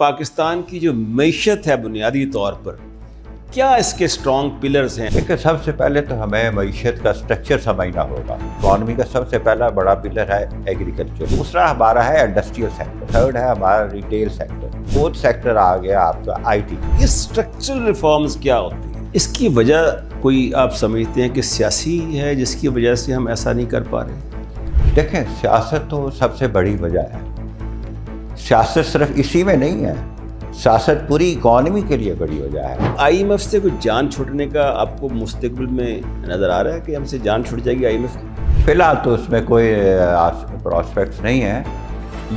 पाकिस्तान की जो मीशत है बुनियादी तौर पर क्या इसके स्ट्रॉन्ग पिलर्स हैं देखिए सबसे पहले तो हमें मीशत का स्ट्रक्चर समझना होगा इकॉनमी का सबसे पहला बड़ा पिलर है एग्रीकल्चर दूसरा हमारा है इंडस्ट्रियल सेक्टर थर्ड है हमारा रिटेल सेक्टर फोर्थ सेक्टर आ गया आपका टी ये स्ट्रक्चरल रिफॉर्म्स क्या होती हैं इसकी वजह कोई आप समझते हैं कि सियासी है जिसकी वजह से हम ऐसा नहीं कर पा रहे देखें सियासत तो सबसे बड़ी वजह है सियासत सिर्फ इसी में नहीं है सियासत पूरी इकॉनमी के लिए बड़ी हो जाए आई एम एफ़ से कुछ जान छुटने का आपको मुस्तबिल में नज़र आ रहा है कि हमसे जान छूट जाएगी आई एम एफ़ फिलहाल तो उसमें कोई प्रॉस्पेक्ट्स नहीं है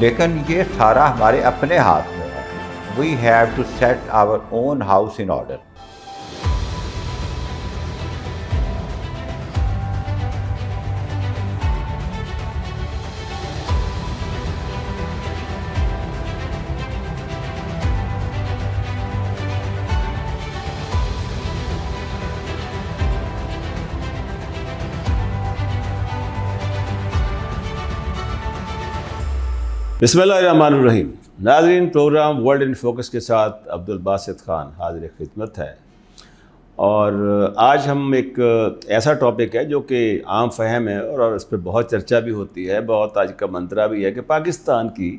लेकिन ये सारा हमारे अपने हाथ में है we have to set our own house in order बसमीम नाजरीन प्रोग्राम वर्ल्ड इन फोकस के साथ अब्दुल बासित ख़ान हाजिर खिदमत है और आज हम एक ऐसा टॉपिक है जो कि आम फहम है और इस पर बहुत चर्चा भी होती है बहुत आज का मंत्रा भी है कि पाकिस्तान की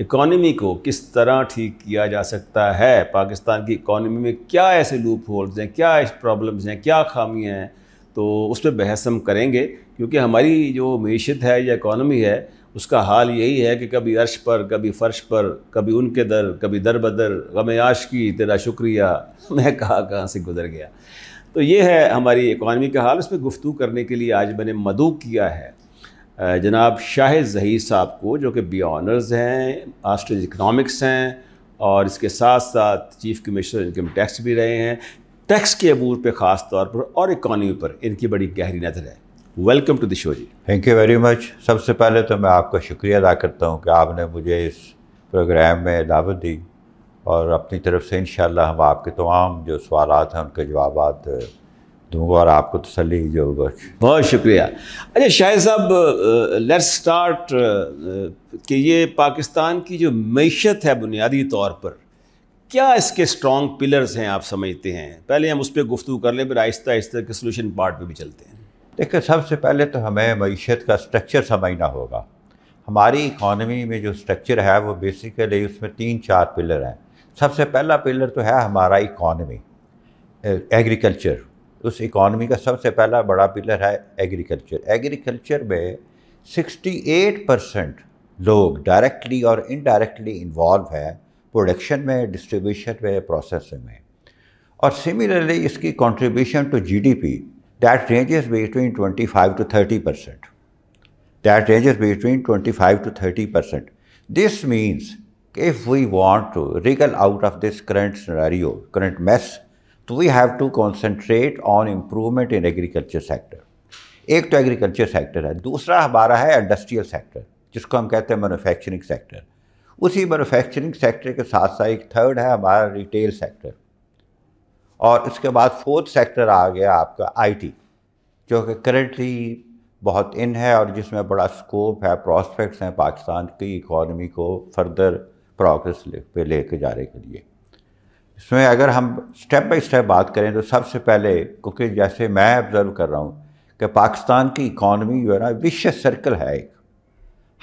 इकॉनमी को किस तरह ठीक किया जा सकता है पाकिस्तान की इकॉनमी में क्या ऐसे लूप होल्ड्स हैं क्या प्रॉब्लम्स हैं क्या खामियाँ हैं तो उस पर बहस हम करेंगे क्योंकि हमारी जो मीशत है या इकॉनमी है उसका हाल यही है कि कभी अर्श पर कभी फ़र्श पर कभी उनके दर कभी दर बदर गम आश की तेरा शुक्रिया मैं कहा कहाँ से गुजर गया तो ये है हमारी इकॉनमी का हाल उसमें गुफ्तु करने के लिए आज मैंने मदू किया है जनाब शाह जही साहब को जो कि बी ऑनर्स हैं आस्ट्रेज इकनॉमिक्स हैं और इसके साथ साथ चीफ़ कमिश्नर इनकम टैक्स भी रहे हैं टैक्स के अबूर पर ख़ास तौर पर और इकानमी पर इनकी बड़ी गहरी नज़र है वेलकम टू द शो जी थैंक यू वेरी मच सबसे पहले तो मैं आपका शुक्रिया अदा करता हूँ कि आपने मुझे इस प्रोग्राम में दावत दी और अपनी तरफ से इन हम आपके तमाम जो सवाल हैं उनके जवाब दूँगा और आपको तसली जो बच बहुत शुक्रिया अच्छा शाहिद साहब लेट्स स्टार्ट कि ये पाकिस्तान की जो मीशत है बुनियादी तौर पर क्या इसके स्ट्रॉन्ग पिलर्स हैं आप समझते हैं पहले हम उस पर गुफ्तु कर लें फिर आहिस्ता आहिस्ता के सोल्यूशन पार्ट पर भी चलते हैं देखिए सबसे पहले तो हमें मीशत का स्ट्रक्चर समझना होगा हमारी इकॉनमी में जो स्ट्रक्चर है वो बेसिकली उसमें तीन चार पिलर हैं सबसे पहला पिलर तो है हमारा इकॉनमी एग्रीकल्चर उस इकॉनमी का सबसे पहला बड़ा पिलर है एग्रीकल्चर एग्रीकल्चर में 68 परसेंट लोग डायरेक्टली और इनडायरेक्टली इन्वॉल्व हैं प्रोडक्शन में डिस्ट्रीब्यूशन में प्रोसेसिंग में और सिमिलरली इसकी contribution to GDP that ranges between 25 to 30 percent. That ranges between 25 to 30 percent. This means if we want to wriggle out of this current scenario, current mess, we have to concentrate on improvement in agriculture sector. एक तो agriculture sector है दूसरा हमारा है industrial sector जिसको हम कहते हैं मैनुफैक्चरिंग सेक्टर उसी मैनुफैक्चरिंग सेक्टर के साथ साथ एक थर्ड है हमारा रिटेल सेक्टर और इसके बाद फोर्थ सेक्टर आ गया आपका आईटी जो कि करेंटली बहुत इन है और जिसमें बड़ा स्कोप है प्रॉस्पेक्ट्स हैं पाकिस्तान की इकॉनमी को फर्दर प्रोग्रेस पे लेके जाने के लिए इसमें अगर हम स्टेप बाय स्टेप बात करें तो सबसे पहले क्योंकि जैसे मैं ऑब्ज़र्व कर रहा हूँ कि पाकिस्तान की इकॉनमी जो है ना विश्व सर्कल है एक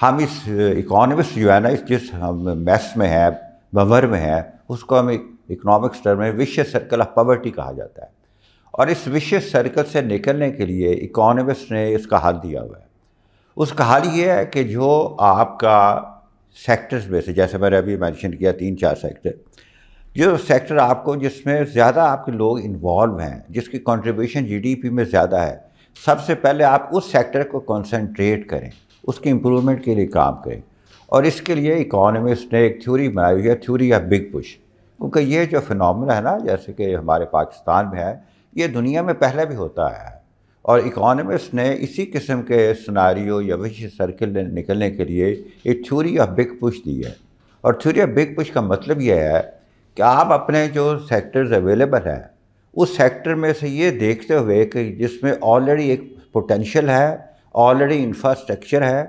हम इस इकॉनमिक्स जो है ना इस जिस हम मैथ्स में है बवर में है उसको हम इकोनॉमिक्स टर्म में विश्व सर्कल ऑफ पॉवर्टी कहा जाता है और इस विश्व सर्कल से निकलने के लिए इकोनॉमिस्ट ने इसका हल दिया हुआ है उसका हल ये है कि जो आपका सेक्टर्स में से जैसे मैंने अभी मैंशन किया तीन चार सेक्टर जो सेक्टर आपको जिसमें ज़्यादा आपके लोग इन्वॉल्व हैं जिसकी कंट्रीब्यूशन जीडीपी में ज़्यादा है सबसे पहले आप उस सेक्टर को कंसंट्रेट करें उसके इम्प्रूवमेंट के लिए काम करें और इसके लिए इकोनॉमिस्ट ने एक थ्योरी बनाई हुई है थ्योरी ऑफ बिग पुश क्योंकि ये जो फिनमिना है ना जैसे कि हमारे पाकिस्तान में है ये दुनिया में पहले भी होता है और इकोनॉमिस्ट ने इसी किस्म के सिनारियो या विश्व सर्किल निकलने के लिए एक थ्यूरी ऑफ बिग पुश दी है और थ्यूरी ऑफ बिग पुश का मतलब यह है कि आप अपने जो सेक्टर्स अवेलेबल हैं उस सेक्टर में से ये देखते हुए कि जिसमें ऑलरेडी एक पोटेंशल है ऑलरेडी इंफ्रास्ट्रक्चर है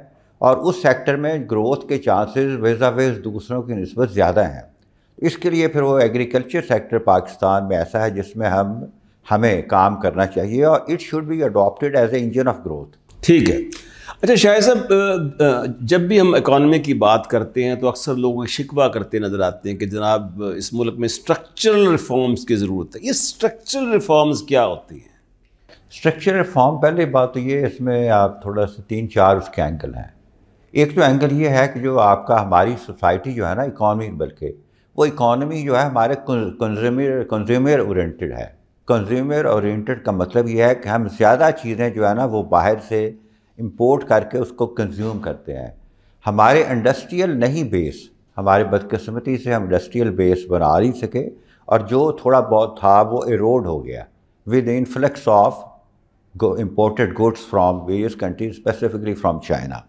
और उस सेक्टर में ग्रोथ के चांसेस वेजा वेज दूसरों की नस्बत ज़्यादा हैं इसके लिए फिर वो एग्रीकल्चर सेक्टर पाकिस्तान में ऐसा है जिसमें हम हमें काम करना चाहिए और it should be adopted as a engine of growth ठीक है अच्छा शाह साहब जब भी हम इकानमी की बात करते हैं तो अक्सर लोग शिकवा करते नज़र आते हैं कि जनाब इस मुल्क में स्ट्रक्चरल रिफॉर्म्स की ज़रूरत है ये स्ट्रक्चरल रिफॉर्म्स क्या होती हैं स्ट्रक्चरल रिफॉर्म पहले बात तो ये इसमें आप थोड़ा सा तीन चार उसके एंगल हैं एक तो एंगल ये है कि जो आपका हमारी सोसाइटी जो है ना इकॉनमी बल्कि वो इकॉनमी जो है हमारे कंज्यूमर कंज्यूमर ओरिएंटेड है कंज्यूमर ओरिएंटेड का मतलब ये है कि हम ज़्यादा चीज़ें जो है ना वो बाहर से इम्पोर्ट करके उसको कंज्यूम करते हैं हमारे इंडस्ट्रियल नहीं बेस हमारे बदकस्मती से हम इंडस्ट्रियल बेस बना नहीं सके और जो थोड़ा बहुत था वो एरोड हो गया with influx of imported goods from various countries specifically from China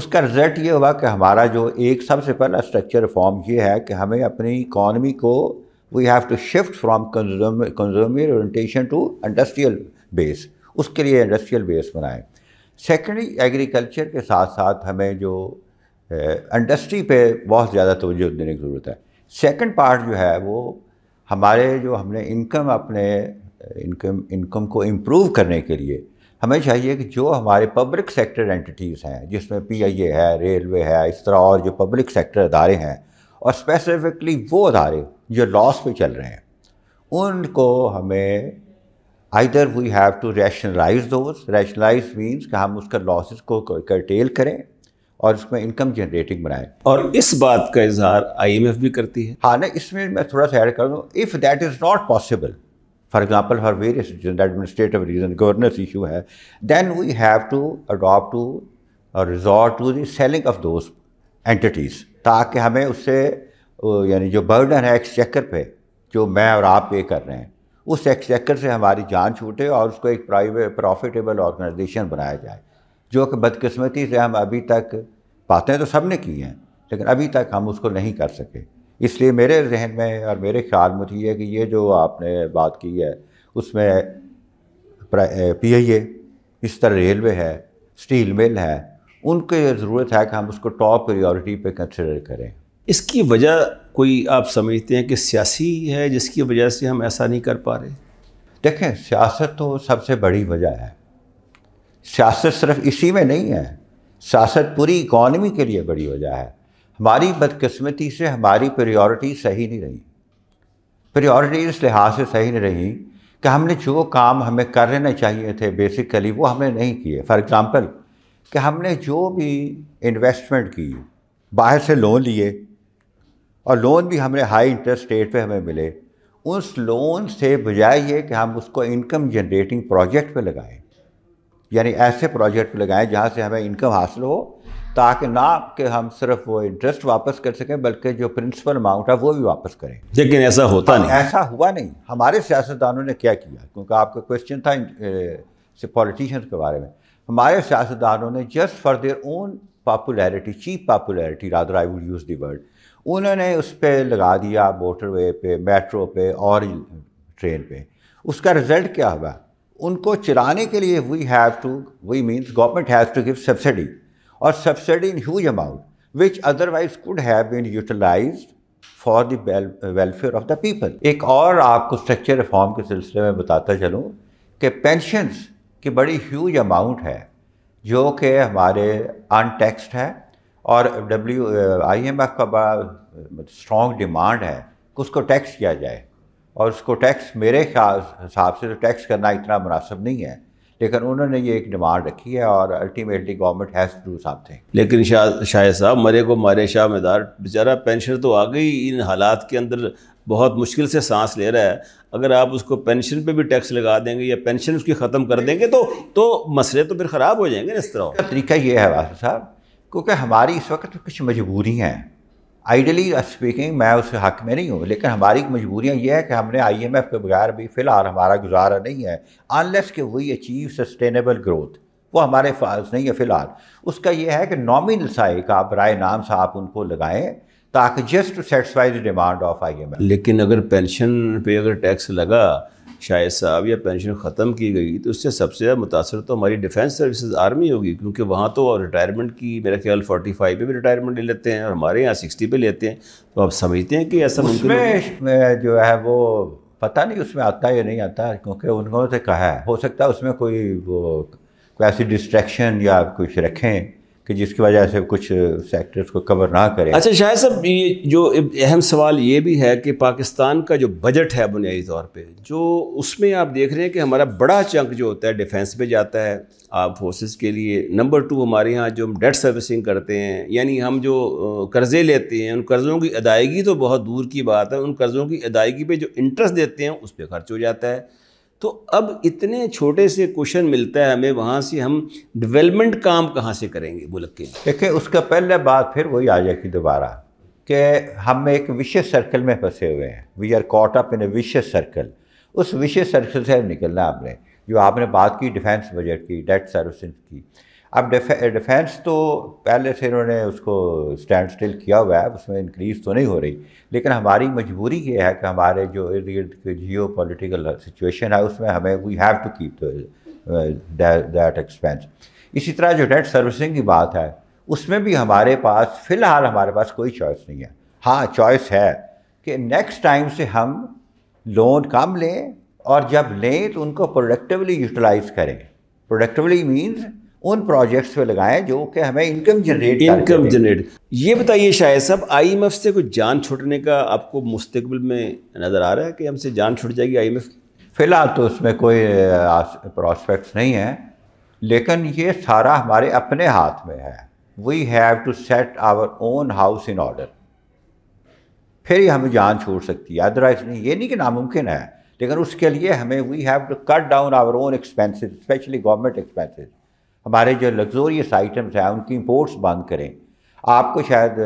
उसका रिज़ल्ट ये हुआ कि हमारा जो एक सबसे पहला स्ट्रक्चर फॉर्म ये है कि हमें अपनी इकॉनमी को we have to shift from consumer orientation to industrial base उसके लिए इंडस्ट्रियल बेस बनाएं सेकेंडली एग्रीकल्चर के साथ साथ हमें जो इंडस्ट्री पे बहुत ज़्यादा तोज्जो देने की ज़रूरत है सेकेंड पार्ट जो है वो हमारे जो हमने इनकम अपने इनकम इनकम को इम्प्रूव करने के लिए हमें चाहिए कि जो हमारे पब्लिक सेक्टर एंटिटीज़ हैं जिसमें पीआईए है रेलवे है इस तरह और जो पब्लिक सेक्टर अदारे हैं और स्पेसिफिकली वो अदारे जो लॉस पे चल रहे हैं उनको हमें either we have to rationalise those rationalise means कि हम उसका लॉसेस को करटेल करें और उसमें इनकम जनरेटिंग बनाएं और इस बात का इजहार आईएमएफ भी करती है हाँ ना इसमें मैं थोड़ा सा ऐड कर दूँ if that is not possible for example for various reason administrative reasons, governance issue, hai, then we have to adopt to or resort to of those entities ताकि हमें उससे यानी जो बर्डन है एक्सचेकर पे जो मैं और आप पे कर रहे हैं उस एक्सचेकर से हमारी जान छूटे और उसको एक प्राइवेट प्रॉफिटेबल ऑर्गेनाइजेशन बनाया जाए जो कि बदकिस्मती से हम अभी तक बातें तो सब ने की हैं लेकिन अभी तक हम उसको नहीं कर सके इसलिए मेरे जहन में और मेरे ख्याल में थी तो है कि ये जो आपने बात की है उसमें पी आई ए इस तरह रेलवे है स्टील मिल है उनके ज़रूरत है कि हम उसको टॉप प्रायोरिटी पे कंसिडर करें इसकी वजह कोई आप समझते हैं कि सियासी है जिसकी वजह से हम ऐसा नहीं कर पा रहे देखें सियासत तो सबसे बड़ी वजह है सियासत सिर्फ इसी में नहीं है सियासत पूरी इकॉनमी के लिए बड़ी वजह है हमारी बदकस्मती से हमारी प्रायोरिटी सही नहीं रही प्रायोरिटी इस लिहाज से सही नहीं रही कि हमने जो काम हमें कर लेने चाहिए थे बेसिकली वो हमने नहीं किए फॉर एग्ज़ाम्पल कि हमने जो भी इन्वेस्टमेंट की बाहर से लोन लिए और लोन भी हमने हाई इंटरेस्ट रेट पे हमें मिले उस लोन से बजाय ये कि हम उसको इनकम जनरेटिंग प्रोजेक्ट पे लगाएं यानी ऐसे प्रोजेक्ट लगाएं जहाँ से हमें इनकम हासिल हो ताकि ना कि हम सिर्फ वो इंटरेस्ट वापस कर सकें बल्कि जो प्रिंसिपल अमाउंट है वो भी वापस करें लेकिन ऐसा होता हाँ, नहीं ऐसा हुआ नहीं हमारे सियासतदानों ने क्या किया क्योंकि आपका क्वेश्चन था पॉलिटिशन पॉलिटिशियंस के बारे में हमारे सियासतदानों ने just for their own popularity cheap popularity rather I would use the word उन्होंने उस पर लगा दिया मोटरवे पे मेट्रो पे और ट्रेन पे उसका रिज़ल्ट क्या हुआ उनको चलाने के लिए we have to we means government has to give subsidy और subsidy in huge amount which otherwise could have been utilise for the welfare of the people एक और आपको स्ट्रक्चर रिफॉर्म के सिलसिले में बताता चलूँ कि पेंशनस की बड़ी ह्यूज अमाउंट है जो कि हमारे अनटैक्सड है और डब्ल्यू आई एम एफ का बड़ा स्ट्रॉन्ग डिमांड है कि उसको टैक्स किया जाए और उसको टैक्स मेरे ख्याल हिसाब से तो टैक्स करना इतना मुनासिब नहीं है लेकिन उन्होंने ये एक डिमांड रखी है और ultimately government has to do something लेकिन शाह शाह साहब मरे को मारे शाह मदार बेचारा पेंशन तो आ गई इन हालात के अंदर बहुत मुश्किल से सांस ले रहा है अगर आप उसको पेंशन पे भी टैक्स लगा देंगे या पेंशन उसकी ख़त्म कर देंगे तो तो मसले तो फिर ख़राब हो जाएंगे इस तरह तरीका ये है वास्तव साहब क्योंकि हमारी इस वक्त कुछ मजबूरी हैं आइडली स्पीकिंग मैं उस हक में नहीं हूँ लेकिन हमारी मजबूरियाँ यह है कि हमने आई एम एफ़ के बगैर भी फ़िलहाल हमारा गुजारा नहीं है अनलेस के वही अचीव सस्टेनेबल ग्रोथ वो हमारे पास नहीं है फ़िलहाल उसका यह है कि नॉमिनल साइक आप राय नाम साहब उनको लगाएं ताकि just to satisfy the demand of I M F लेकिन अगर पेंशन पे अगर टैक्स लगा शायद साहब या पेंशन ख़त्म की गई तो उससे सबसे ज़्यादा मुतासर तो हमारी डिफेंस सर्विसेज आर्मी होगी क्योंकि वहाँ तो रिटायरमेंट की मेरा ख्याल फोर्टी फाइव पर भी रिटायरमेंट ले लेते हैं और हमारे यहाँ सिक्सटी पे लेते हैं तो आप समझते हैं कि ऐसा मुमकिन जो है वो पता नहीं उसमें आता या नहीं आता क्योंकि उन्होंने कहा है हो सकता है उसमें कोई वो कोई ऐसी डिस्ट्रैक्शन या कुछ रखें कि जिसकी वजह से कुछ सेक्टर्स को कवर ना करें अच्छा शायद साहब ये जो अहम सवाल ये भी है कि पाकिस्तान का जो बजट है बुनियादी तौर पे जो उसमें आप देख रहे हैं कि हमारा बड़ा चंक जो होता है डिफेंस पे जाता है आप फोर्सेस के लिए नंबर टू हमारे यहाँ जो हम डेट सर्विसिंग करते हैं यानी हम जो कर्ज़े लेते हैं उन कर्ज़ों की अदायगी तो बहुत दूर की बात है उन कर्ज़ों की अदायगी पर जो इंटरेस्ट देते हैं उस पर खर्च हो जाता है तो अब इतने छोटे से क्वेश्चन मिलता है हमें वहाँ से हम डेवलपमेंट काम कहाँ से करेंगे मुल्क के देखिए उसका पहले बात फिर वही आ जाएगी दोबारा कि हम एक विशेष सर्कल में फंसे हुए हैं we are caught up in a vicious circle उस विशेष सर्कल से निकलना आपने जो आपने बात की डिफेंस बजट की डेट सर्विस की अब डिफेंस तो पहले से इन्होंने उसको स्टैंड स्टिल किया हुआ है उसमें इंक्रीज़ तो नहीं हो रही लेकिन हमारी मजबूरी ये है कि हमारे जो इर्द गिर्द की जियो पोलिटिकल सिचुएशन है उसमें हमें we have to keep that expense इसी तरह जो डेट सर्विसिंग की बात है उसमें भी हमारे पास फ़िलहाल हमारे पास कोई चॉइस नहीं है हाँ चॉइस है कि नेक्स्ट टाइम से हम लोन कम लें और जब लें तो उनको प्रोडक्टिवली यूटिलाइज़ करें प्रोडक्टिवली मीन्स उन प्रोजेक्ट्स पे लगाएं जो कि हमें इनकम जनरेट इनकम जनरेट ये बताइए शायद साहब आईएमएफ से कुछ जान छुटने का आपको मुस्तबिल में नज़र आ रहा है कि हमसे जान छुट जाएगी आईएमएफ एफ फ़िलहाल तो उसमें कोई प्रॉस्पेक्ट्स नहीं है लेकिन ये सारा हमारे अपने हाथ में है we have to set our own house in order फिर ही हमें जान छोड़ सकती है अदरवाइज नहीं ये नहीं कि नामुमकिन है लेकिन उसके लिए हमें we have to cut down our own expenses specially government expenses हमारे जो लग्जोरियस आइटम्स हैं उनकी इम्पोर्ट्स बंद करें आपको शायद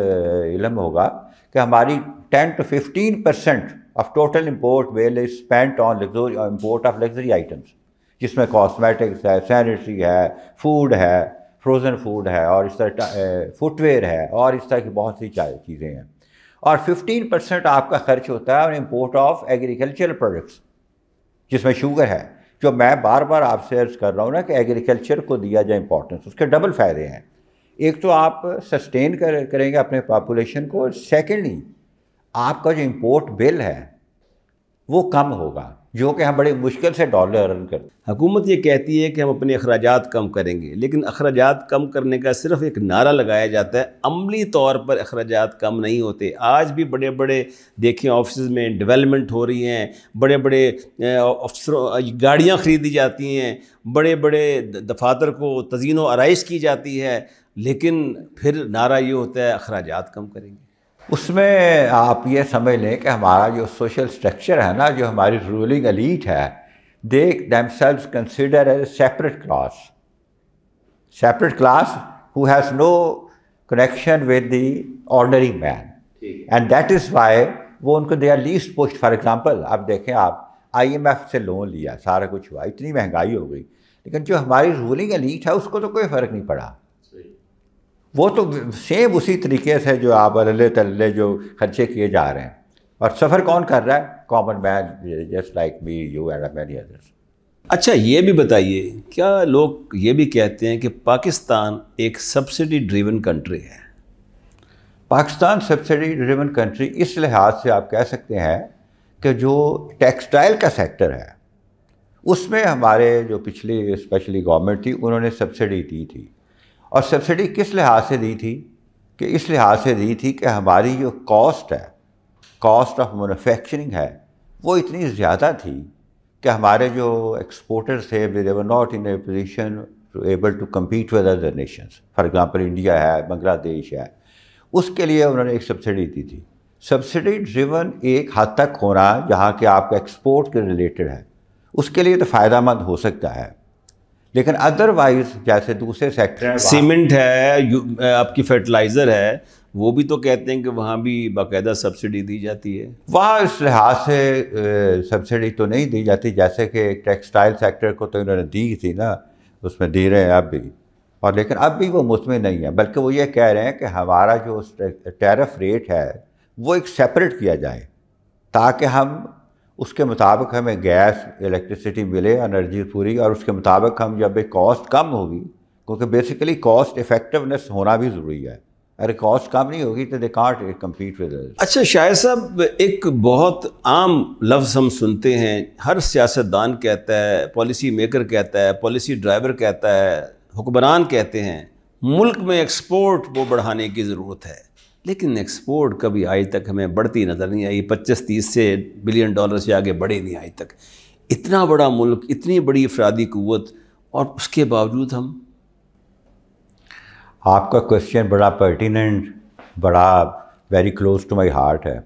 इलम होगा कि हमारी ten to fifteen percent of total import bill is spent on luxury import of luxury items जिसमें कॉस्मेटिक्स है सैनिटरी है फूड है फ्रोज़न फूड है और इस तरह फुटवेयर है और इस तरह की बहुत सी चीज़ें हैं और 15 परसेंट आपका खर्च होता है और इम्पोर्ट ऑफ एग्रीकल्चरल प्रोडक्ट्स जिसमें शुगर है जो मैं बार बार आपसे अर्ज कर रहा हूँ ना कि एग्रीकल्चर को दिया जाए इम्पोर्टेंस उसके डबल फ़ायदे हैं एक तो आप सस्टेन कर, करेंगे अपने पॉपुलेशन को और सेकेंडली आपका जो इम्पोर्ट बिल है वो कम होगा जो कि हम बड़े मुश्किल से डॉलर अर्न करते हकूमत ये कहती है कि हम अपने अखराज कम करेंगे लेकिन अखराज कम करने का सिर्फ एक नारा लगाया जाता है अमली तौर पर अखराज कम नहीं होते आज भी बड़े बड़े देखें ऑफिस में डेवलपमेंट हो रही हैं बड़े बड़े अफसरों गाड़ियाँ ख़रीदी जाती हैं बड़े बड़े दफातर को तजीनों आरइश की जाती है लेकिन फिर नारा ये होता है अखराज कम करेंगे उसमें आप ये समझ लें कि हमारा जो सोशल स्ट्रक्चर है ना जो हमारी रूलिंग अलीट है they themselves consider as separate class separate class who has no connection with the ordinary man and that is why वो उनको they are least post for example आप देखें आप आई एम एफ से loan लिया सारा कुछ हुआ इतनी महंगाई हो गई लेकिन जो हमारी रूलिंग अलीट है उसको तो कोई फ़र्क नहीं पड़ा वो तो सेम उसी तरीके से जो आप अल्ले तल्ले जो खर्चे किए जा रहे हैं और सफ़र कौन कर रहा है common man just like me you and many others अच्छा ये भी बताइए क्या लोग ये भी कहते हैं कि पाकिस्तान एक सब्सिडी ड्रिवन कंट्री है पाकिस्तान सब्सिडी ड्रिवन कंट्री इस लिहाज से आप कह सकते हैं कि जो टेक्सटाइल का सेक्टर है उसमें हमारे जो पिछली स्पेशली गवर्नमेंट थी उन्होंने सब्सिडी दी थी और सब्सिडी किस लिहाज से दी थी कि इस लिहाज से दी थी कि हमारी जो कॉस्ट है कॉस्ट ऑफ मैनुफैक्चरिंग है वो इतनी ज़्यादा थी कि हमारे जो एक्सपोर्टर्स थे they were not in a position to able to compete with other nations for example India है बांग्लादेश है उसके लिए उन्होंने एक सब्सिडी दी थी सब्सिडी ड्रिवन एक हद तक होना जहाँ के आपका एक्सपोर्ट के रिलेटेड है उसके लिए तो फ़ायदा मंद हो सकता है लेकिन अदरवाइज जैसे दूसरे सेक्टर सीमेंट है आपकी फर्टिलाइज़र है वो भी तो कहते हैं कि वहाँ भी बाकायदा सब्सिडी दी जाती है वहाँ इस लिहाज से सब्सिडी तो नहीं दी जाती जैसे कि टेक्सटाइल सेक्टर को तो इन्होंने दी थी ना उसमें दे रहे हैं अब भी और लेकिन अब भी वो मुतमिन नहीं है बल्कि वो ये कह रहे हैं कि हमारा जो टैरफ रेट है वो एक सेपरेट किया जाए ताकि हम उसके मुताबिक हमें गैस इलेक्ट्रिसिटी मिले एनर्जी पूरी और उसके मुताबिक हम जब कॉस्ट कम होगी क्योंकि बेसिकली कॉस्ट इफेक्टिवनेस होना भी ज़रूरी है अगर कॉस्ट कम नहीं होगी तो दे कांट कम्पीट विद अच्छा शायद साहब एक बहुत आम लफ्ज़ हम सुनते हैं हर सियासतदान कहता है पॉलिसी मेकर कहता है पॉलिसी ड्राइवर कहता है हुक्मरान कहते हैं मुल्क में एक्सपोर्ट को बढ़ाने की ज़रूरत है लेकिन एक्सपोर्ट कभी आज तक हमें बढ़ती नज़र नहीं आई पच्चीस तीस से बिलियन डॉलर से आगे बढ़े नहीं आज तक इतना बड़ा मुल्क इतनी बड़ी अफरादी क़वत और उसके बावजूद हम आपका क्वेश्चन बड़ा पर्टिनेंट बड़ा very close to my heart है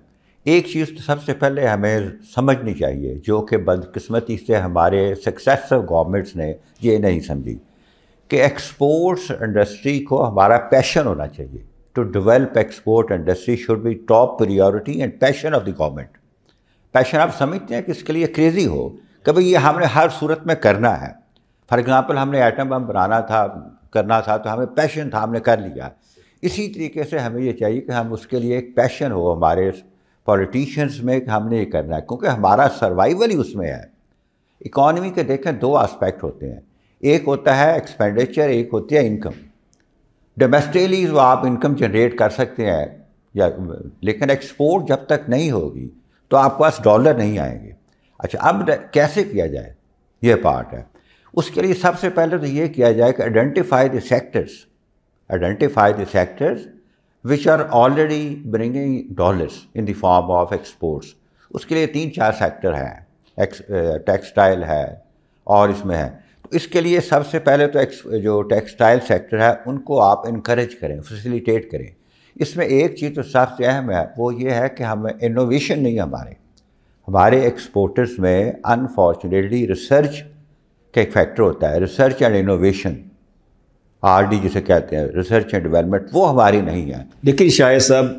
एक चीज़ तो सबसे पहले हमें समझनी चाहिए जो कि बदकस्मती से हमारे सक्सेसिव गवर्नमेंट्स ने ये नहीं समझी कि एक्सपोर्ट्स इंडस्ट्री को हमारा पैशन होना चाहिए to develop export industry should be top priority and passion of the government. Passion आप समझते हैं कि इसके लिए क्रेज़ी हो कि भाई ये हमने हर सूरत में करना है फॉर एग्ज़ाम्पल हमने एटम बम बनाना था करना था तो हमें पैशन था हमने कर लिया इसी तरीके से हमें ये चाहिए कि हम उसके लिए एक पैशन हो हमारे पॉलिटिशियंस में कि हमने ये करना है क्योंकि हमारा सर्वाइवल ही उसमें है इकॉनमी के देखें दो आस्पेक्ट होते हैं एक होता है एक्सपेंडिचर एक होती है इनकम डोमेस्टिकली जो तो आप इनकम जनरेट कर सकते हैं या लेकिन एक्सपोर्ट जब तक नहीं होगी तो आपके पास डॉलर नहीं आएंगे अच्छा अब कैसे किया जाए यह पार्ट है उसके लिए सबसे पहले तो ये किया जाए कि identify the sectors identify the sectors which are already bringing dollars in the form of exports उसके लिए तीन चार सेक्टर हैं टेक्सटाइल uh, है और इसमें है इसके लिए सबसे पहले तो जो टेक्सटाइल सेक्टर है उनको आप इनक्रेज करें फैसिलिटेट करें इसमें एक चीज़ तो सबसे अहम है वो ये है कि हमें इनोवेशन नहीं हमारे हमारे एक्सपोर्टर्स में अनफॉर्चुनेटली रिसर्च का एक फैक्टर होता है research and innovation R D जिसे कहते हैं रिसर्च एंड डेवलपमेंट वो हमारी नहीं है लेकिन शायद साहब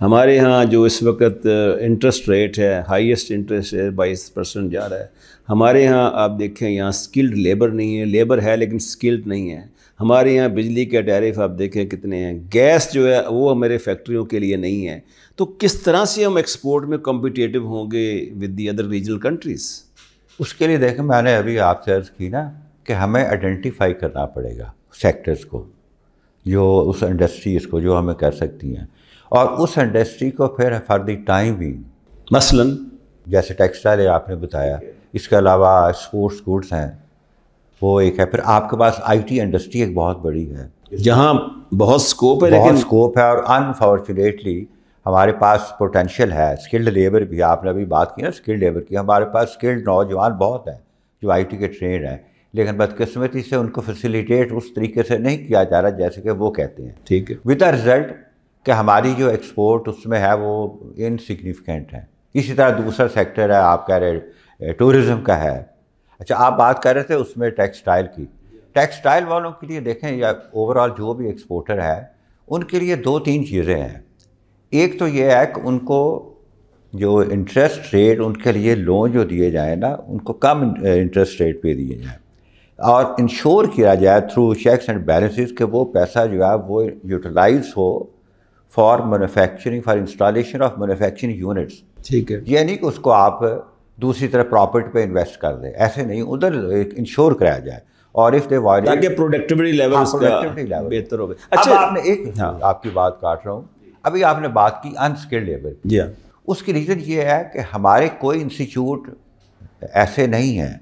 हमारे यहाँ जो इस वक्त इंटरेस्ट uh, रेट है हाईएस्ट इंटरेस्ट है बाईस परसेंट जा रहा है हमारे यहाँ आप देखें यहाँ स्किल्ड लेबर नहीं है लेबर है लेकिन स्किल्ड नहीं है हमारे यहाँ बिजली के टैरिफ आप देखें कितने हैं गैस जो है वो हमारे फैक्ट्रियों के लिए नहीं है तो किस तरह से हम एक्सपोर्ट में कॉम्पिटेटिव होंगे with the other regional countries उसके लिए देखें मैंने अभी आपसे अर्ज़ की ना कि हमें आइडेंटिफाई करना पड़ेगा सेक्टर्स को जो उस इंडस्ट्रीज़ को जो हमें कर सकती हैं और उस इंडस्ट्री को फिर फॉर दी टाइम भी मसलन जैसे टेक्सटाइल आपने बताया okay. इसके अलावा स्पोर्ट्स गुड्स हैं वो एक है फिर आपके पास आईटी इंडस्ट्री एक बहुत बड़ी है जहाँ बहुत स्कोप है लेकिन स्कोप है और अनफॉर्चुनेटली हमारे पास पोटेंशियल है स्किल्ड लेबर भी आपने अभी बात की ना स्किल्ड लेबर की हमारे पास स्किल्ड नौजवान बहुत हैं जो आईटी के ट्रेन हैं लेकिन बदकस्मती से उनको फैसिलिटेट उस तरीके से नहीं किया जा रहा जैसे कि वो कहते हैं ठीक है विद द रिज़ल्ट कि हमारी जो एक्सपोर्ट उसमें है वो इनसिग्निफिकेंट है इसी तरह दूसरा सेक्टर है आप कह रहे टूरिज़्म का है अच्छा आप बात कर रहे थे उसमें टेक्सटाइल की टेक्सटाइल वालों के लिए देखें या ओवरऑल जो भी एक्सपोर्टर है उनके लिए दो तीन चीज़ें हैं एक तो ये है कि उनको जो इंटरेस्ट रेट उनके लिए लोन जो दिए जाए ना उनको कम इंटरेस्ट रेट पे दिए जाए और इंश्योर किया जाए थ्रू चेक्स एंड बैलेंसेस के वो पैसा जो है वो यूटिलाइज हो for manufacturing for installation of manufacturing units ठीक है यानी कि उसको आप दूसरी तरफ प्रॉफिट पे इन्वेस्ट कर दे ऐसे नहीं उधर इंश्योर कराया जाए और इफ दे ताकि प्रोडक्टिविटी लेवल प्रोडक्टिविटी लेवल बेहतर हो अच्छा आपने एक हाँ आपकी बात काट रहा हूँ अभी आपने बात की अनस्किल्ड लेबर की उसकी रीज़न ये है कि हमारे कोई इंस्टीट्यूट ऐसे नहीं हैं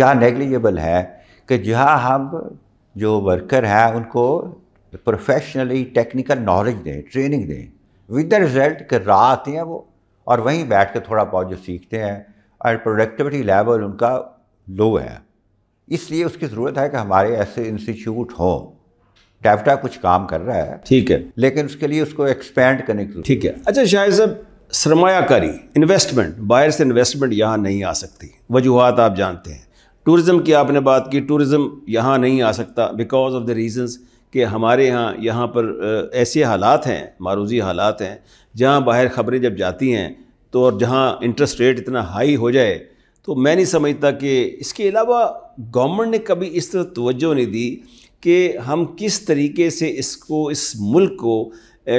या नेग्लिजेबल है कि जहाँ हम जो वर्कर हैं उनको प्रोफेशनली टेक्निकल नॉलेज दें ट्रेनिंग दें विद द रिज़ल्ट कि राह आते हैं वो और वहीं बैठ कर थोड़ा बहुत जो सीखते हैं और प्रोडक्टिविटी लेवल उनका लो है इसलिए उसकी ज़रूरत है कि हमारे ऐसे इंस्टीट्यूट हों डेफ्टा कुछ काम कर रहा है ठीक है लेकिन उसके लिए उसको एक्सपेंड करने की ठीक है अच्छा शायद साहब सरमाकारी इन्वेस्टमेंट बाहर से इन्वेस्टमेंट यहाँ नहीं आ सकती वजूहत आप जानते हैं टूरिज़म की आपने बात की टूरिज़म यहाँ नहीं आ सकता बिकॉज ऑफ द रीज़न्स कि हमारे यहाँ यहाँ पर ऐसे हालात हैं मारूजी हालात हैं जहाँ बाहर ख़बरें जब जाती हैं तो और जहाँ इंटरेस्ट रेट इतना हाई हो जाए तो मैं नहीं समझता कि इसके अलावा गवर्नमेंट ने कभी इस तरह तोज्जो नहीं दी कि हम किस तरीके से इसको इस मुल्क को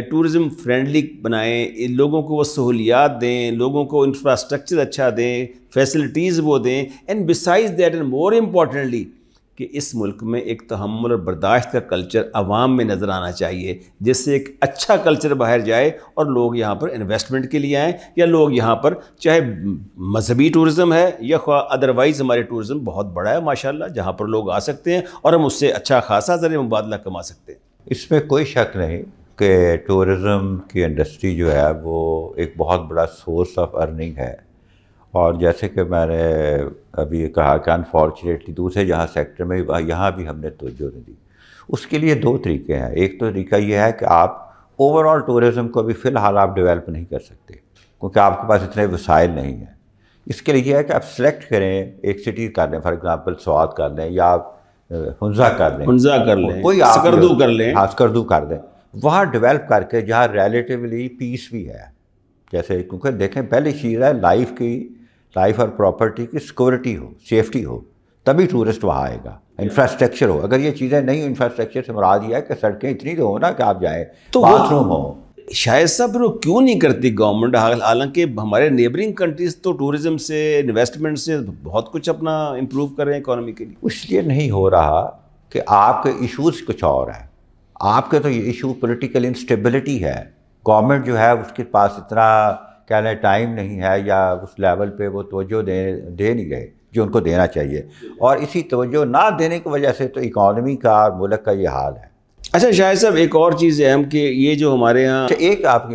टूरिज़्म फ्रेंडली बनाएं लोगों को वो सहूलियात दें लोगों को इंफ्रास्ट्रक्चर अच्छा दें फैसिलिटीज़ वो दें and besides that and more importantly कि इस मुल्क में एक तहमुल और बर्दाश्त का कल्चर आवाम में नज़र आना चाहिए जिससे एक अच्छा कल्चर बाहर जाए और लोग यहाँ पर इन्वेस्टमेंट के लिए आएँ या लोग यहाँ पर चाहे मजहबी टूरिज़म है या ख्वा अदरवाइज़ हमारे टूरिज़म बहुत बड़ा है माशाल्लाह जहाँ पर लोग आ सकते हैं और हम उससे अच्छा खासा ज़र मुबादला कमा सकते हैं इसमें कोई शक नहीं कि टूरिज़म की इंडस्ट्री जो है वो एक बहुत बड़ा सोर्स ऑफ अर्निंग है और जैसे कि मैंने अभी कहा कि अनफॉर्चुनेटली दूसरे जहाँ सेक्टर में यहाँ भी हमने तोजो नहीं दी उसके लिए दो तरीके हैं एक तो तरीका ये है कि आप ओवरऑल टूरिज़म को अभी फ़िलहाल आप डेवलप नहीं कर सकते क्योंकि आपके पास इतने वसाइल नहीं हैं इसके लिए यह है कि आप सेलेक्ट करें एक सिटी कर लें फॉर एग्ज़ाम्पल स्वाद कर लें या आप हंजा कर लें हंजा कर लें कोई आस्करदू कर लें आस्करदू हाँ, कर दें वहाँ डेवलप करके जहाँ रिलेटिवली पीस भी है जैसे क्योंकि देखें पहली चीज़ है लाइफ की लाइफ और प्रॉपर्टी की सिक्योरिटी हो सेफ्टी हो तभी टूरिस्ट वहाँ आएगा इंफ्रास्ट्रक्चर हो अगर ये चीज़ें नहीं इंफ्रास्ट्रक्चर से मुराद दिया है कि सड़कें इतनी तो हो ना कि आप जाएँ तो बाथरूम हो शायद सब क्यों नहीं करती गवर्नमेंट हालांकि हमारे नेबरिंग कंट्रीज तो टूरिज्म से इन्वेस्टमेंट से बहुत कुछ अपना इम्प्रूव कर रहे हैं इकोनॉमी के लिए इसलिए नहीं हो रहा कि आपके इशूज कुछ और हैं आपके तो ये इशू पोलिटिकल इंस्टेबिलिटी है गवर्नमेंट जो है उसके पास इतना क्या ना टाइम नहीं है या उस लेवल पे वो तोजो दे दे नहीं रहे जो उनको देना चाहिए और इसी तोजो ना देने की वजह से तो इकॉनमी का और मुल्क का ये हाल है अच्छा शाहिद साहब एक और चीज़ है हम कि ये जो हमारे यहाँ अच्छा, एक आप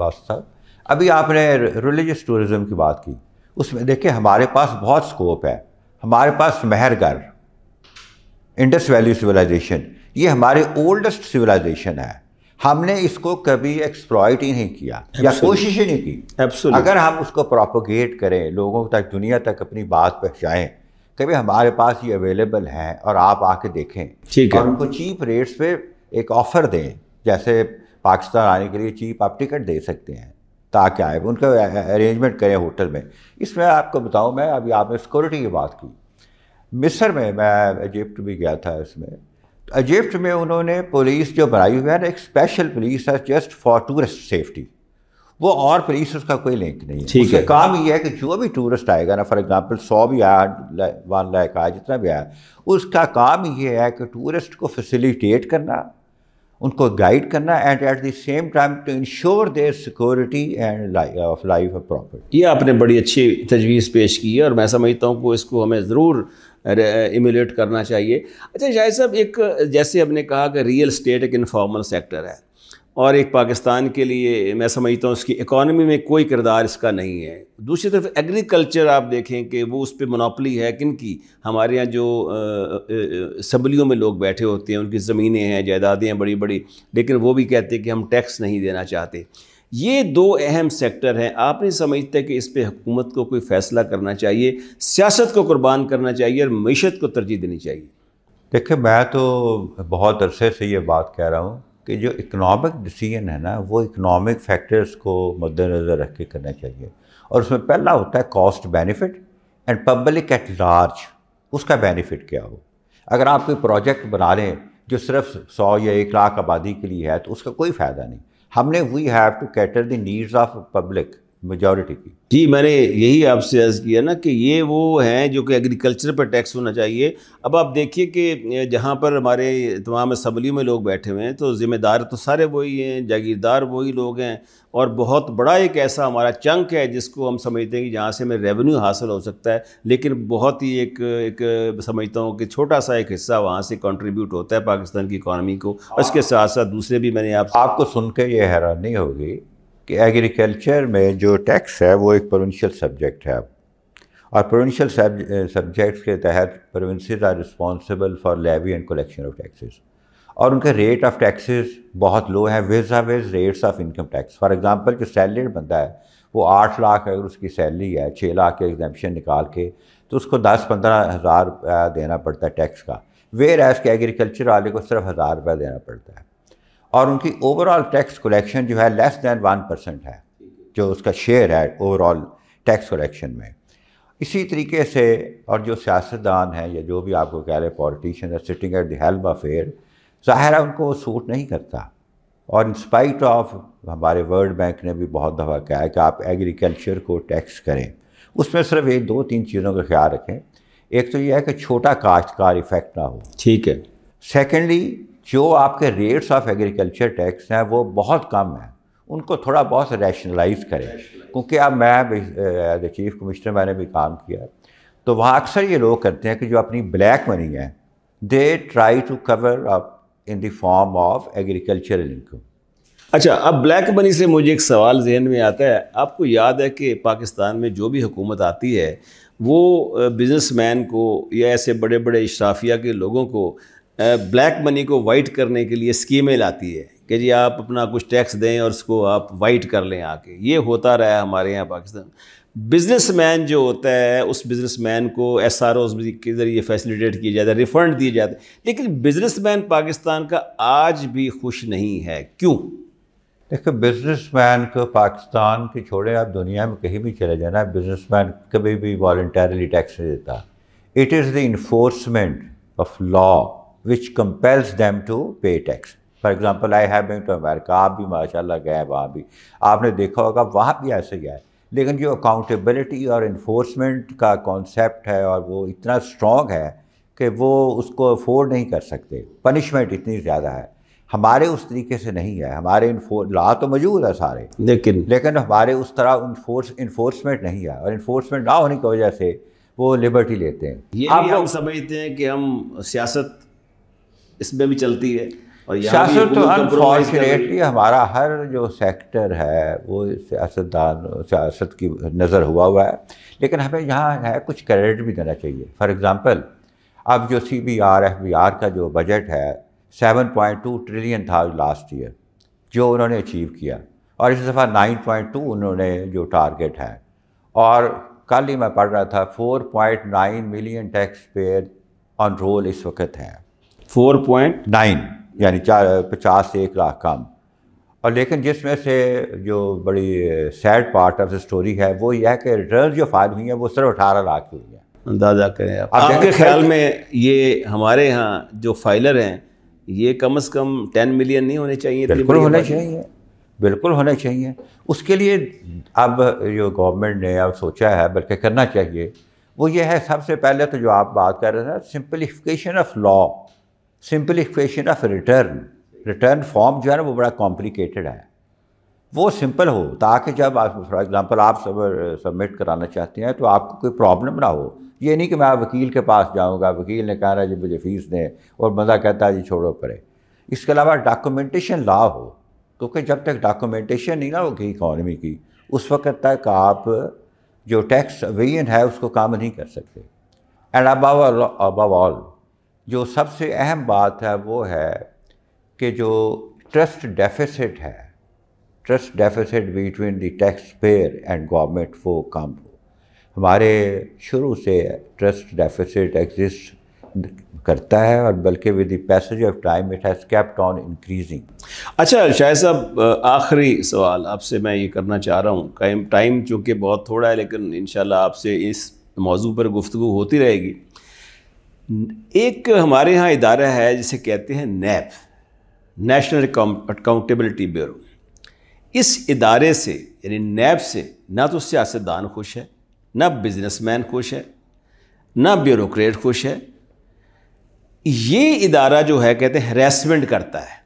बात साहब अभी आपने रिलीज़स टूरिज़म की बात की उसमें देखिए हमारे पास बहुत स्कोप है हमारे पास मेहरगढ़ इंडस वैली सिविलाइजेशन ये हमारे ओल्डेस्ट सिविलाइजेशन है हमने इसको कभी एक्सप्लॉयट ही नहीं किया Absolutely. या कोशिश ही नहीं की Absolutely. अगर हम उसको प्रोपोगेट करें लोगों तक दुनिया तक अपनी बात पहुँचाएँ कभी हमारे पास ये अवेलेबल है और आप आके देखें ठीक है उनको चीप रेट्स पे एक ऑफ़र दें जैसे पाकिस्तान आने के लिए चीप आप टिकट दे सकते हैं ताकि आए उनका अरेंजमेंट करें होटल में इसमें आपको बताऊँ मैं अभी आपने सिक्योरिटी की बात की मिस्र में मैं इजिप्ट भी गया था इसमें इजिप्ट में उन्होंने पुलिस जो बनाई हुई है ना एक स्पेशल पुलिस है जस्ट फॉर टूरिस्ट सेफ्टी वो और पुलिस उसका कोई लिंक नहीं है ठीक है काम ये है कि जो भी टूरिस्ट आएगा ना फॉर एग्जांपल सौ भी आया वन लाख आया जितना भी आया उसका काम ये है कि टूरिस्ट को फैसिलिटेट करना उनको गाइड करना and at the same time to ensure their security and of life property ये आपने बड़ी अच्छी तजवीज़ पेश की है और मैं समझता हूँ कि इसको हमें ज़रूर इम्यूलेट करना चाहिए अच्छा जाए साहब एक जैसे हमने कहा कि रियल इस्टेट एक इनफॉर्मल सेक्टर है और एक पाकिस्तान के लिए मैं समझता हूँ उसकी इकॉनमी में कोई किरदार इसका नहीं है दूसरी तरफ एग्रीकल्चर आप देखें कि वो उस पर मनापली है किन की हमारे यहाँ जो सबलियों में लोग बैठे होते हैं उनकी ज़मीनें हैं जायदादें हैं बड़ी बड़ी लेकिन वो भी कहते हैं कि हम टैक्स नहीं देना चाहते ये दो अहम सेक्टर हैं आप नहीं समझते कि इस पर हुकूमत को कोई फ़ैसला करना चाहिए सियासत को कुर्बान करना चाहिए और मीशत को तरजीह देनी चाहिए देखिए मैं तो बहुत अरसे से ये बात कह रहा हूँ कि जो इकनॉमिक डिसीजन है ना वो इकनॉमिक फैक्टर्स को मद्दनज़र रख के करना चाहिए और उसमें पहला होता है cost benefit and public at large उसका बेनिफिट क्या हो अगर आप कोई प्रोजेक्ट बना लें जो सिर्फ सौ या एक लाख आबादी के लिए है तो उसका कोई फ़ायदा नहीं humne we have to cater the needs of public majority की जी मैंने यही आपसे अर्ज किया ना कि ये वो हैं जो कि एग्रीकल्चर पर टैक्स होना चाहिए अब आप देखिए कि जहाँ पर हमारे तमाम असम्बली में लोग बैठे हुए हैं तो ज़िम्मेदार तो सारे वही हैं जागीरदार वही लोग हैं और बहुत बड़ा एक ऐसा हमारा चंक है जिसको हम समझते हैं कि जहाँ से हमें रेवेन्यू हासिल हो सकता है लेकिन बहुत ही एक एक समझता हूँ कि छोटा सा एक हिस्सा वहाँ से कंट्रीब्यूट होता है पाकिस्तान की इकानमी को इसके हाँ। साथ साथ दूसरे भी मैंने आप आपको सुन के ये हैरानी होगी कि एग्रीकल्चर में जो टैक्स है वो एक प्रोविंशियल सब्जेक्ट है और प्रोविंशियल सब्जेक्ट्स के तहत provinces are responsible for levy and collection of taxes और उनका रेट ऑफ टैक्सेस बहुत लो है आ wage rates of income tax for example जो सैलरीड बंदा है वो आठ लाख अगर उसकी सैलरी है छः लाख के एग्जामेशन निकाल के तो उसको दस पंद्रह हज़ार देना पड़ता है टैक्स का वेर एज के एग्रीकल्चर वाले को सिर्फ हज़ार रुपया देना पड़ता है और उनकी ओवरऑल टैक्स कलेक्शन जो है लेस दैन वन परसेंट है जो उसका शेयर है ओवरऑल टैक्स कलेक्शन में इसी तरीके से और जो सियासतदान हैं या जो भी आपको कह रहे हैं politician sitting at the affair ज़ाहिर है उनको वो सूट नहीं करता और इंस्पाइट ऑफ हमारे वर्ल्ड बैंक ने भी बहुत दफ़ा कहा है कि आप एग्रीकल्चर को टैक्स करें उसमें सिर्फ एक दो तीन चीज़ों का ख्याल रखें एक तो यह है कि छोटा काश्तकार इफेक्ट ना हो ठीक है सेकेंडली जो आपके रेट्स ऑफ एग्रीकल्चर टैक्स हैं वो बहुत कम हैं उनको थोड़ा बहुत रैशनलाइज करें क्योंकि अब मैं एज ए चीफ कमिश्नर मैंने भी काम किया तो वहाँ अक्सर ये लोग करते हैं कि जो अपनी ब्लैक मनी है they try to cover up in the form of agricultural income अच्छा अब ब्लैक मनी से मुझे एक सवाल जहन में आता है आपको याद है कि पाकिस्तान में जो भी हुकूमत आती है वो बिजनेसमैन को या ऐसे बड़े बड़े इशराफिया के लोगों को ब्लैक मनी को वाइट करने के लिए स्कीमें लाती है कि जी आप अपना कुछ टैक्स दें और उसको आप वाइट कर लें आके ये होता रहा है हमारे यहाँ पाकिस्तान बिजनेसमैन जो होता है उस बिजनेसमैन को एस आर ओ के ज़रिए फैसिलिटेट किया जाता है रिफंड दिए जाते हैं लेकिन बिजनेसमैन पाकिस्तान का आज भी खुश नहीं है क्यों देखो बिजनेसमैन को पाकिस्तान के छोड़े आप दुनिया में कहीं भी चले जाना मैन कभी भी वॉल्टरली टैक्स नहीं देता it is the enforcement of law which compels them to pay tax for example I have been to America आप भी माशाल्लाह गए वहाँ भी आपने देखा होगा वहाँ भी ऐसे ही है लेकिन जो अकाउंटेबिलिटी और इन्फोर्समेंट का कॉन्सेप्ट है और वो इतना स्ट्रॉन्ग है कि वो उसको अफोर्ड नहीं कर सकते पनिशमेंट इतनी ज़्यादा है हमारे उस तरीके से नहीं है हमारे ला तो मौजूद है सारे लेकिन लेकिन हमारे उस तरह इन्फोर्स इन्फोर्समेंट नहीं है और इन्फोर्समेंट ना होने की वजह से वो लिबर्टी लेते हैं ये हम समझते हैं कि हम सियासत इसमें भी चलती है और सियासत तो अनफॉर्चुनेटली हमारा हर जो सेक्टर है वो सियासतदान सियासत की नज़र हुआ हुआ है लेकिन हमें यहाँ है कुछ क्रेडिट भी देना चाहिए फॉर एग्ज़ाम्पल अब जो C B R F B R का जो बजट है सेवन पॉइंट टू ट्रिलियन था लास्ट ईयर जो उन्होंने अचीव किया और इस दफ़ा नाइन पॉइंट टू उन्होंने जो टारगेट है और कल ही मैं पढ़ रहा था four point nine million taxpayer on roll इस वक्त हैं फोर पॉइंट नाइन यानी चार पचास से एक लाख काम और लेकिन जिसमें से जो बड़ी sad part of the story है वो यह है कि रिटर्न जो फाइल हुई हैं वो सिर्फ अठारह लाख की हुई है अंदाज़ा करें आप आपके ख्याल में ये हमारे यहाँ जो फाइलर हैं ये कम अज़ कम टेन मिलियन नहीं होने चाहिए बिल्कुल होने चाहिए बिल्कुल होने चाहिए उसके लिए अब जो गवर्नमेंट ने अब सोचा है बल्कि करना चाहिए वो ये है सबसे पहले तो जो आप बात कर रहे थे simplification of law simple equation of return return form जो है ना वो बड़ा कॉम्प्लिकेटेड है वो सिंपल हो ताकि जब आप फॉर एग्ज़ाम्पल आप सब सबमिट कराना चाहते हैं तो आपको कोई प्रॉब्लम ना हो ये नहीं कि मैं वकील के पास जाऊंगा वकील ने कहा ना जी मुझे फ़ीस दें और बंदा कहता है जी छोड़ो परे इसके अलावा डॉक्यूमेंटेशन ला हो क्योंकि जब तक डॉक्यूमेंटेशन नहीं ना होगी इकॉनमी की उस वक्त तक आप जो टैक्स अवेयन है उसको काम नहीं कर सकते एंड अबाव अबाव ऑल जो सबसे अहम बात है वो है कि जो ट्रस्ट डेफिसिट है trust deficit between the taxpayer and government वो कम हो हमारे शुरू से ट्रस्ट डेफिसिट एग्जिस्ट करता है और बल्कि with the passage of time it has kept on increasing अच्छा शाह साहब आखिरी सवाल आपसे मैं ये करना चाह रहा हूँ टाइम टाइम चूँकि बहुत थोड़ा है लेकिन इन आपसे इस मौजू पर गुफ्तु होती रहेगी एक हमारे यहाँ इदारा है जिसे कहते हैं नैप नेशनल अकाउंटेबिलिटी ब्यूरो इस इदारे से यानी नैब से ना तो सियासतदान खुश है ना बिजनेसमैन खुश है ना ब्यूरोक्रेट खुश है ये इदारा जो है कहते हैं हरेसमेंट करता है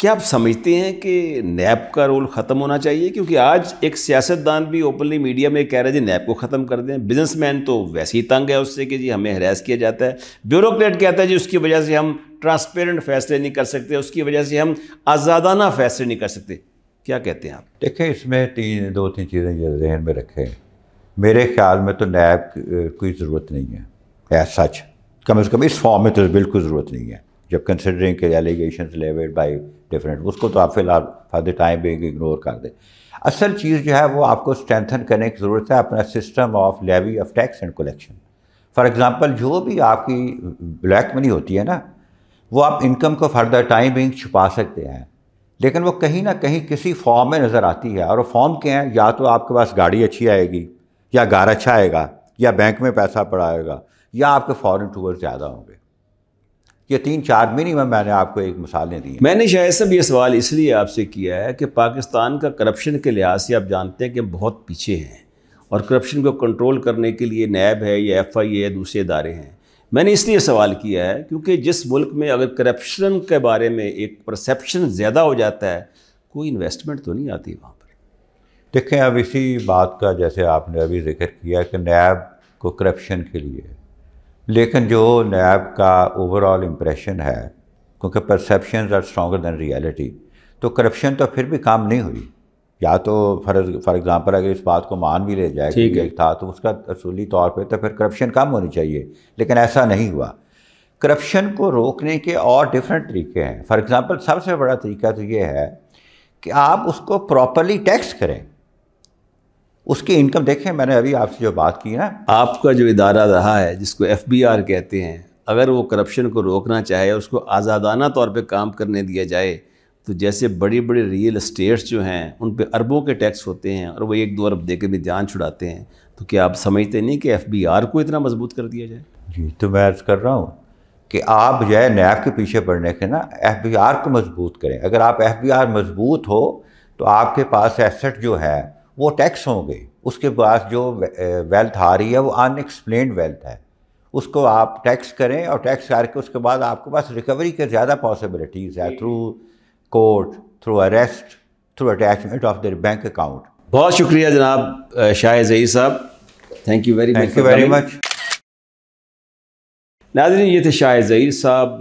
क्या आप समझते हैं कि नैब का रोल ख़त्म होना चाहिए क्योंकि आज एक सियासतदान भी ओपनली मीडिया में कह रहे हैं जी नैब को ख़त्म कर दें बिजनेसमैन तो वैसे ही तंग है उससे कि जी हमें हरास किया जाता है ब्यूरोक्रेट कहता है जी उसकी वजह से हम ट्रांसपेरेंट फैसले नहीं कर सकते उसकी वजह से हम आज़ादाना फैसले नहीं कर सकते क्या कहते हैं आप देखें इसमें तीन दो तीन चीज़ें जहन में रखें मेरे ख्याल में तो नैब कोई ज़रूरत नहीं है एज सच कम अज़ कम इस फॉर्म में तो बिल्कुल ज़रूरत नहीं है जब कंसिडरिंग के एलिगेशन लेवेड बाई डिफरेंट उसको तो आप फिलहाल for the time being ignore कर दें असल चीज़ जो है वो आपको स्ट्रेंथन करने की ज़रूरत है अपना system of levy of tax and collection for example जो भी आपकी ब्लैक मनी होती है ना वो आप इनकम को फॉर द टाइम बिंग छुपा सकते हैं लेकिन वो कहीं ना कहीं किसी फॉर्म में नज़र आती है और वो फॉर्म के हैं या तो आपके पास गाड़ी अच्छी आएगी या घर अच्छा आएगा या बैंक में पैसा पड़ा आएगा या आपके फॉरन टूर ज़्यादा होंगे ये तीन चार मिनिमम मैंने आपको एक मिसालें दी मैंने शायद सब ये सवाल इसलिए आपसे किया है कि पाकिस्तान का करप्शन के लिहाज से आप जानते हैं कि बहुत पीछे हैं और करप्शन को कंट्रोल करने के लिए नैब है या एफ आई ए दूसरे इदारे हैं मैंने इसलिए सवाल किया है क्योंकि जिस मुल्क में अगर करप्शन के बारे में एक परसेप्शन ज़्यादा हो जाता है कोई इन्वेस्टमेंट तो नहीं आती वहाँ पर देखें अब इसी बात का जैसे आपने अभी जिक्र किया कि नैब को करप्शन के लिए लेकिन जो नैब का ओवरऑल इम्प्रेशन है क्योंकि perception are stronger than reality तो करप्शन तो फिर भी काम नहीं हुई या तो फॉर फॉर एग्ज़ाम्पल अगर इस बात को मान भी ले जाए कि एक था तो उसका असूली तौर पे तो फिर करप्शन कम होनी चाहिए लेकिन ऐसा नहीं हुआ करप्शन को रोकने के और डिफरेंट तरीके हैं फॉर एग्ज़ाम्पल सबसे बड़ा तरीका तो ये है कि आप उसको प्रॉपरली टैक्स करें उसकी इनकम देखें मैंने अभी आपसे जो बात की ना आपका जो इदारा रहा है जिसको एफ कहते हैं अगर वो करप्शन को रोकना चाहे उसको आज़ादाना तौर पर काम करने दिया जाए तो जैसे बड़ी बड़ी रियल इस्टेट्स जो हैं उन पर अरबों के टैक्स होते हैं और वो एक दो अरब देकर भी जान छुड़ाते हैं तो क्या आप समझते नहीं कि एफ को इतना मजबूत कर दिया जाए जी तो मैं अर्ज़ कर रहा हूँ कि आप जो है नैब के पीछे पड़ने के ना एफ को मजबूत करें अगर आप एफ मजबूत हो तो आपके पास एसेट जो है वो टैक्स होंगे उसके पास जो वेल्थ आ रही है वो अनएक्सप्लेन वेल्थ है उसको आप टैक्स करें और टैक्स करके उसके बाद आपके पास रिकवरी के ज़्यादा पॉसिबिलिटीज़ है through court through arrest through attachment of their bank account बहुत शुक्रिया जनाब शाह जई साहब thank you very thank you very much नाजरीन ये थे शाह ज़हीर साहब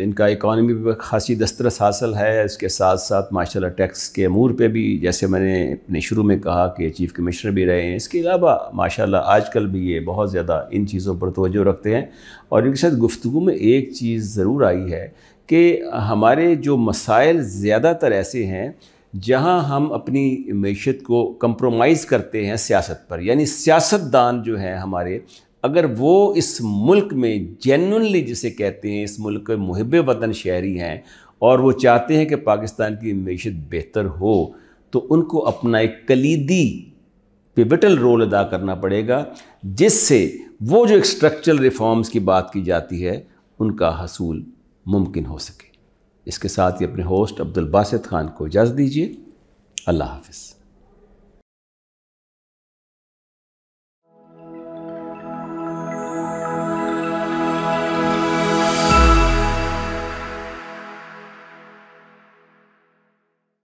इनका इकानमी पर खासी दस्तरस हासिल है इसके साथ साथ माशा टैक्स के अमूर पर भी जैसे मैंने अपने शुरू में कहा कि चीफ़ कमिश्नर भी रहे हैं इसके अलावा माशा आज कल भी ये बहुत ज़्यादा इन चीज़ों पर तोजो रखते हैं और इनके साथ गुफ्तु में एक चीज़ ज़रूर आई है कि हमारे जो मसाइल ज़्यादातर ऐसे हैं जहाँ हम अपनी मीशत को कम्प्रोमाइज़ करते हैं सियासत पर यानी सियासतदान जो हैं हमारे अगर वो इस मुल्क में जेनली जिसे कहते हैं इस मुल्क के मुहब वतन शहरी हैं और वो चाहते हैं कि पाकिस्तान की मीशत बेहतर हो तो उनको अपना एक कलीदी पिवटल रोल अदा करना पड़ेगा जिससे वो जो स्ट्रक्चरल रिफॉर्म्स की बात की जाती है उनका हसूल मुमकिन हो सके इसके साथ ही अपने होस्ट अब्दुल बासित ख़ान को इजाज़त दीजिए अल्लाह हाफिज़